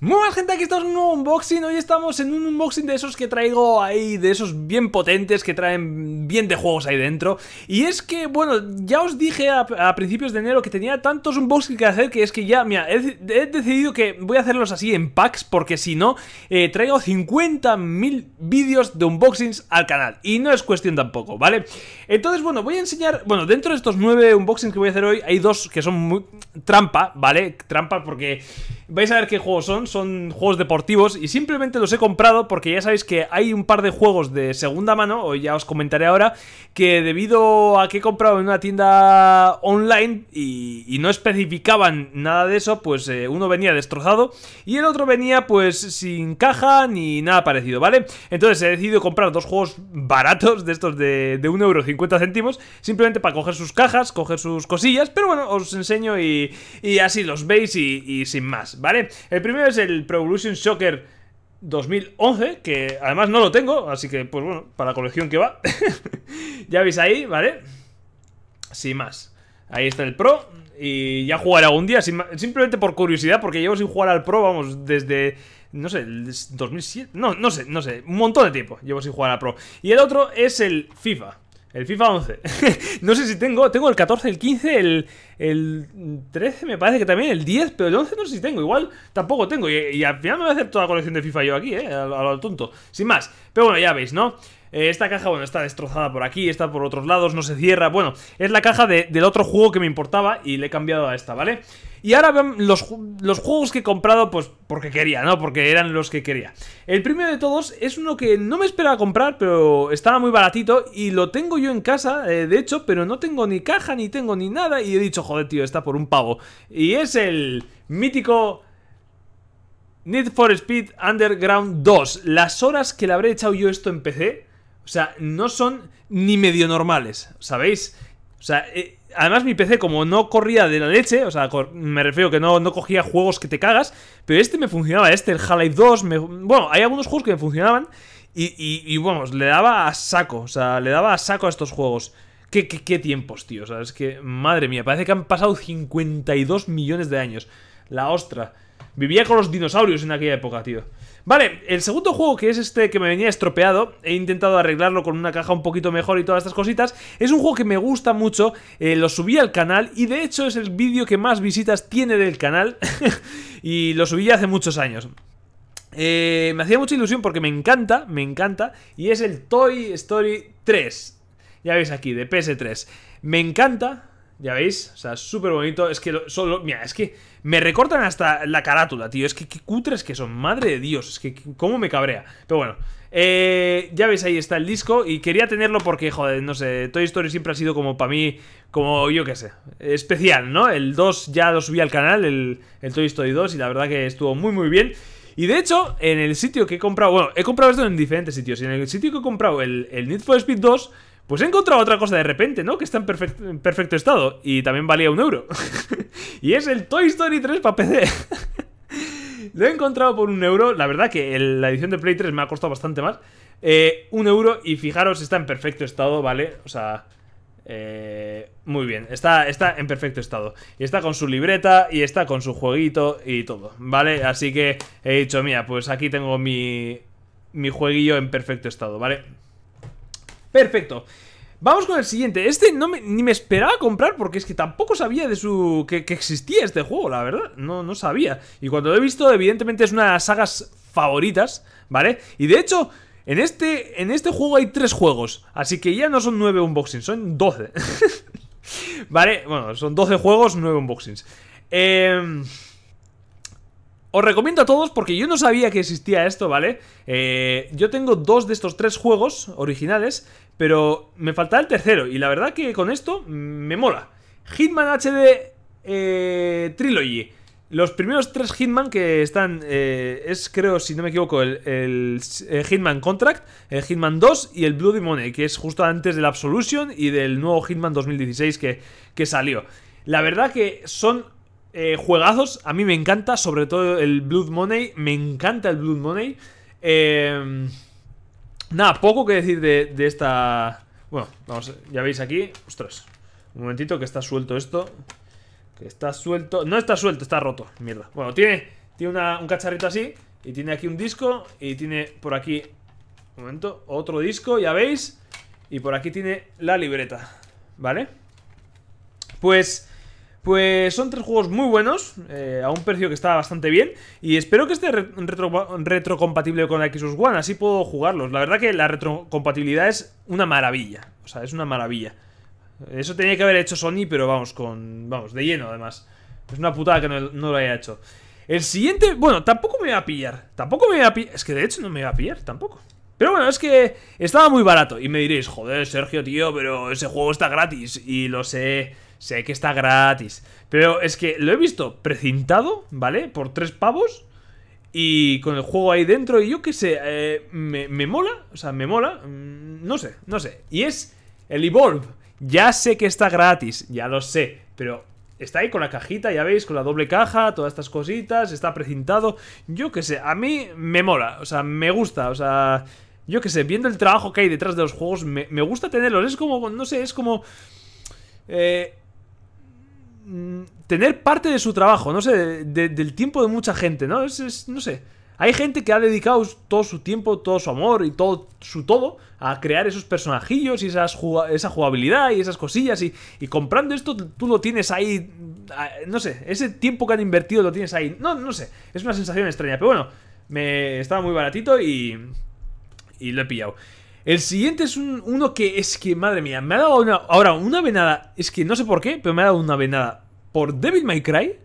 Muy buenas gente, aquí estamos en un nuevo unboxing Hoy estamos en un unboxing de esos que traigo ahí De esos bien potentes que traen bien de juegos ahí dentro Y es que, bueno, ya os dije a, principios de enero Que tenía tantos unboxings que hacer Que es que ya, mira, he, decidido que voy a hacerlos así en packs Porque si no, eh, traigo 50.000 vídeos de unboxings al canal Y no es cuestión tampoco, ¿vale? Entonces, bueno, voy a enseñar Bueno, dentro de estos 9 unboxings que voy a hacer hoy Hay dos que son muy trampa, ¿vale? Trampa porque... Vais a ver qué juegos son, son juegos deportivos y simplemente los he comprado porque ya sabéis que hay un par de juegos de segunda mano, o ya os comentaré ahora, que debido a que he comprado en una tienda online y, no especificaban nada de eso, pues eh, uno venía destrozado y el otro venía pues sin caja ni nada parecido, ¿vale? Entonces he decidido comprar dos juegos baratos de estos de, de 1,50€ simplemente para coger sus cajas, coger sus cosillas, pero bueno, os enseño y, así los veis y sin más. ¿vale? El primero es el Pro Evolution Soccer 2011, que además no lo tengo, así que, pues bueno, para la colección que va. ya veis ahí, ¿vale? Sin más. Ahí está el Pro. Y ya jugaré algún día, simplemente por curiosidad, porque llevo sin jugar al Pro, vamos, desde no sé, 2007, no, no sé, no sé, un montón de tiempo llevo sin jugar al Pro. Y el otro es el FIFA, el FIFA 11. no sé si tengo. Tengo el 14, el 15, el, 13, me parece que también, el 10, pero el 11 no sé si tengo. Igual tampoco tengo. Y, al final me voy a hacer toda la colección de FIFA yo aquí, ¿eh? a lo tonto. Sin más. Pero bueno, ya veis, ¿no? Eh, esta caja, bueno, está destrozada por aquí, está por otros lados, no se cierra. Bueno, es la caja del otro juego que me importaba y le he cambiado a esta, ¿vale? Y ahora los, los juegos que he comprado, pues porque quería, ¿no? Porque eran los que quería. El primero de todos es uno que no me esperaba comprar, pero estaba muy baratito y lo tengo yo en casa, eh, de hecho, pero no tengo ni caja, ni tengo ni nada. Y he dicho, joder, tío, está por un pavo. Y es el mítico Need for Speed Underground 2. Las horas que le habré echado yo esto en PC o sea, no son ni medio normales, ¿sabéis? O sea, eh, además mi PC como no corría de la leche, o sea, me refiero que no, no cogía juegos que te cagas, pero este me funcionaba, este, el Half-Life 2, bueno, hay algunos juegos que me funcionaban y, y, vamos, le daba a saco, o sea, le daba a saco a estos juegos. ¿Qué, qué, qué tiempos, tío? O sea, es que, madre mía, parece que han pasado 52 millones de años. La ostra. Vivía con los dinosaurios en aquella época, tío. Vale, el segundo juego que es este que me venía estropeado, he intentado arreglarlo con una caja un poquito mejor y todas estas cositas, es un juego que me gusta mucho, eh, lo subí al canal y de hecho es el vídeo que más visitas tiene del canal y lo subí hace muchos años. Eh, me hacía mucha ilusión porque me encanta, me encanta, y es el Toy Story 3. Ya veis aquí, de PS3. Me encanta, ya veis, o sea, súper bonito Es que solo, mira, es que me recortan hasta la carátula, tío Es que qué cutres que son, madre de Dios Es que cómo me cabrea Pero bueno, eh, ya veis, ahí está el disco Y quería tenerlo porque, joder, no sé Toy Story siempre ha sido como para mí Como, yo qué sé, especial, ¿no? El 2 ya lo subí al canal, el, Toy Story 2 Y la verdad que estuvo muy muy bien y de hecho, en el sitio que he comprado, bueno, he comprado esto en diferentes sitios. Y en el sitio que he comprado el, el Need for Speed 2, pues he encontrado otra cosa de repente, ¿no? Que está en, perfecto estado y también valía un euro. y es el Toy Story 3 para PC. Lo he encontrado por un euro. La verdad que la edición de Play 3 me ha costado bastante más. Eh, un euro y fijaros, está en perfecto estado, ¿vale? O sea... Eh, muy bien, está, está en perfecto estado Y está con su libreta y está con su jueguito y todo, ¿vale? Así que he dicho, mía, pues aquí tengo mi, mi jueguillo en perfecto estado, ¿vale? Perfecto. Vamos con el siguiente. Este no ni me esperaba comprar porque es que tampoco sabía de su que, existía este juego, la verdad. No, no sabía. Y cuando lo he visto, evidentemente es una de las sagas favoritas, ¿vale? Y de hecho, en este, en este juego hay tres juegos. Así que ya no son nueve unboxings, son 12. vale, bueno, son 12 juegos, nueve unboxings. Eh os recomiendo a todos porque yo no sabía que existía esto, ¿vale? Eh, yo tengo dos de estos tres juegos originales, pero me faltaba el tercero y la verdad que con esto me mola. Hitman HD eh, Trilogy. Los primeros tres Hitman que están, eh, es creo, si no me equivoco, el, Hitman Contract, el Hitman 2 y el Bloody Money, que es justo antes del Absolution y del nuevo Hitman 2016 que, que salió. La verdad que son eh, juegazos, a mí me encanta, sobre todo el Blood Money, me encanta el Blood Money. Em, nada, poco que decir de, esta... Bueno, vamos, ya veis aquí, ostras, un momentito que está suelto esto, que está suelto, no está suelto, está roto, mierda. Bueno, tiene, tiene un cacharrito así, y tiene aquí un disco, y tiene por aquí, un momento, otro disco, ya veis, y por aquí tiene la libreta, ¿vale? Pues... Pues son tres juegos muy buenos, eh, a un precio que está bastante bien, y espero que esté retrocompatible con Xbox One, así puedo jugarlos. La verdad que la retrocompatibilidad es una maravilla, o sea, es una maravilla. Eso tenía que haber hecho Sony, pero vamos, con vamos de lleno además. Es una putada que no, lo haya hecho. El siguiente, bueno, tampoco me va a pillar. Tampoco me va a pillar. Es que de hecho no me va a pillar, tampoco. Pero bueno, es que estaba muy barato. Y me diréis, joder, Sergio, tío, pero ese juego está gratis. Y lo sé. Sé que está gratis. Pero es que lo he visto precintado, ¿vale? Por tres pavos. Y con el juego ahí dentro. Y yo qué sé. Eh, me, mola. O sea, me mola. Mm, no sé, no sé. Y es el Evolve. Ya sé que está gratis. Ya lo sé. Pero está ahí con la cajita, ya veis, con la doble caja, todas estas cositas, está precintado. Yo qué sé, a mí me mola, o sea, me gusta, o sea, yo qué sé, viendo el trabajo que hay detrás de los juegos, me, me gusta tenerlos. Es como, no sé, es como... Eh, Mm, tener parte de su trabajo, no sé, del tiempo de mucha gente, ¿no? Es, no sé. Hay gente que ha dedicado todo su tiempo, todo su amor y todo su todo a crear esos personajillos y esas esa jugabilidad y esas cosillas. Y, comprando esto, tú lo tienes ahí. Ah, no sé, ese tiempo que han invertido lo tienes ahí. No, no sé, es una sensación extraña. Pero bueno, me estaba muy baratito y lo he pillado. El siguiente es uno que es que, madre mía, me ha dado una, ahora una venada. Es que no sé por qué, pero me ha dado una venada por Devil May Cry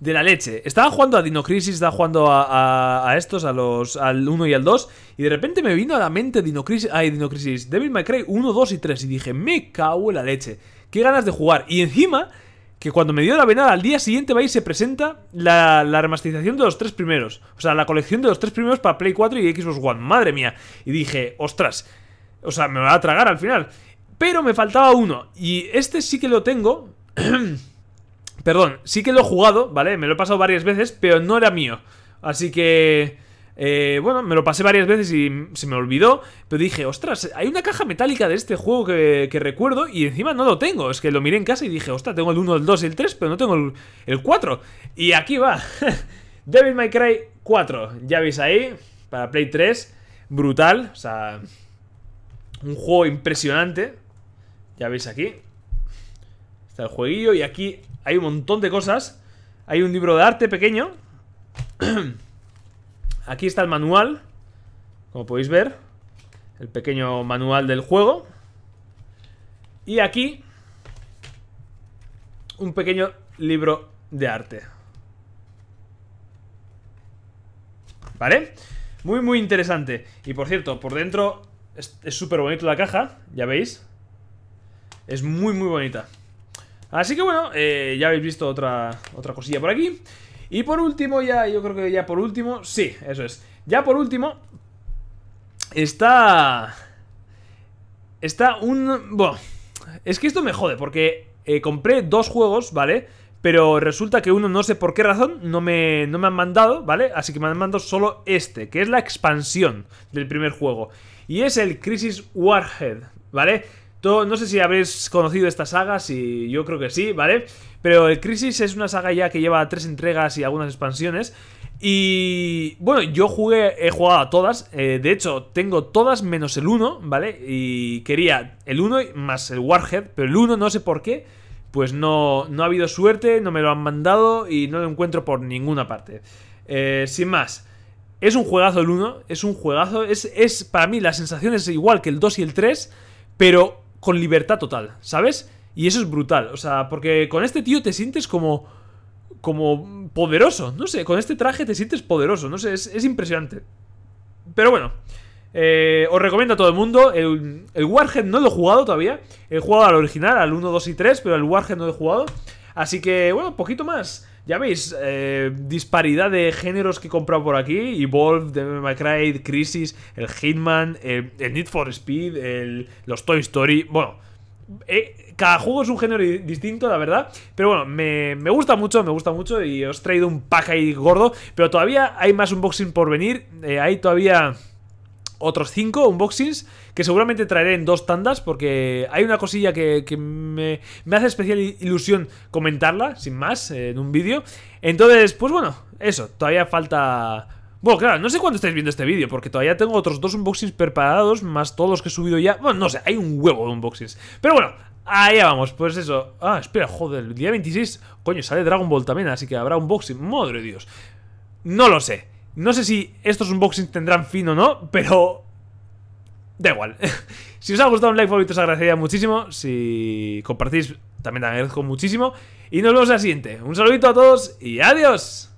de la leche. Estaba jugando a Dino Crisis, estaba jugando a, a, estos, a los, al 1 y al 2, y de repente me vino a la mente Dino Crisis, ay, Dino Devil May Cry 1, 2 y 3, y dije, me cago en la leche. Qué ganas de jugar. Y encima que cuando me dio la venada, al día siguiente va y se presenta la, la, remasterización de los tres primeros. O sea, la colección de los tres primeros para Play 4 y Xbox One. Madre mía. Y dije, ostras. O sea, me va a tragar al final. Pero me faltaba uno. Y este sí que lo tengo. Perdón, sí que lo he jugado, ¿vale? Me lo he pasado varias veces, pero no era mío. Así que... Eh, bueno, me lo pasé varias veces y se me olvidó, pero dije, ostras, hay una caja metálica de este juego que, recuerdo y encima no lo tengo. Es que lo miré en casa y dije, ostras, tengo el 1, el 2 y el 3, pero no tengo el, 4. Y aquí va. Devil May Cry 4, ya veis ahí, para Play 3, brutal, o sea, un juego impresionante. Ya veis aquí. Está el jueguillo y aquí hay un montón de cosas. Hay un libro de arte pequeño. Aquí está el manual, como podéis ver, el pequeño manual del juego. Y aquí un pequeño libro de arte. ¿Vale? Muy, muy interesante. Y por cierto, por dentro es súper bonito la caja, ya veis. Es muy, muy bonita. Así que bueno, eh, ya habéis visto otra, otra cosilla por aquí. Y por último, ya, yo creo que ya por último, sí, eso es. Ya por último, está... Está un... Bueno, es que esto me jode, porque eh, compré dos juegos, ¿vale? Pero resulta que uno, no sé por qué razón, no me, no me han mandado, ¿vale? Así que me han mandado solo este, que es la expansión del primer juego. Y es el Crisis Warhead, ¿vale? no sé si habréis conocido esta saga, si yo creo que sí, ¿vale? Pero el Crisis es una saga ya que lleva tres entregas y algunas expansiones. Y bueno, yo jugué, he jugado a todas. Eh, de hecho, tengo todas menos el 1, ¿vale? Y quería el 1 más el Warhead, pero el 1 no sé por qué. Pues no, no ha habido suerte, no me lo han mandado y no lo encuentro por ninguna parte. Eh, sin más, es un juegazo el 1, es un juegazo. Es, es para mí la sensación es igual que el 2 y el 3, pero con libertad total, ¿sabes? Y eso es brutal, o sea, porque con este tío te sientes como... como poderoso, no sé, con este traje te sientes poderoso, no sé, es, impresionante. Pero bueno, eh, os recomiendo a todo el mundo. El, el, Warhead no lo he jugado todavía. He jugado al original, al 1, 2 y 3, pero al Warhead no lo he jugado. Así que, bueno, poquito más. Ya veis, eh, disparidad de géneros que he comprado por aquí. Evolve, Devil May Crisis, el Hitman, eh, el, Need for Speed, el, los Toy Story... Bueno, eh, cada juego es un género distinto, la verdad. Pero bueno, me, gusta mucho, me gusta mucho y os he traído un pack ahí gordo. Pero todavía hay más unboxing por venir. hay todavía otros 5 unboxings que seguramente traeré en dos tandas porque hay una cosilla que, me, me, hace especial ilusión comentarla, sin más, eh, en un vídeo. Entonces, pues bueno, eso, todavía falta... Bueno, claro, no sé cuándo estáis viendo este vídeo porque todavía tengo otros dos unboxings preparados más todos los que he subido ya. Bueno, no sé, hay un huevo de unboxings. Pero bueno, Allá vamos, pues eso. Ah, espera, joder, el día 26, coño, sale Dragon Ball también, así que habrá unboxing. Madre de Dios. No lo sé. No sé si estos unboxings tendrán fin o no, pero... Da igual. si os ha gustado un like favorito os agradecería muchísimo. Si compartís también te agradezco muchísimo. Y nos vemos en la siguiente. Un saludito a todos y adiós.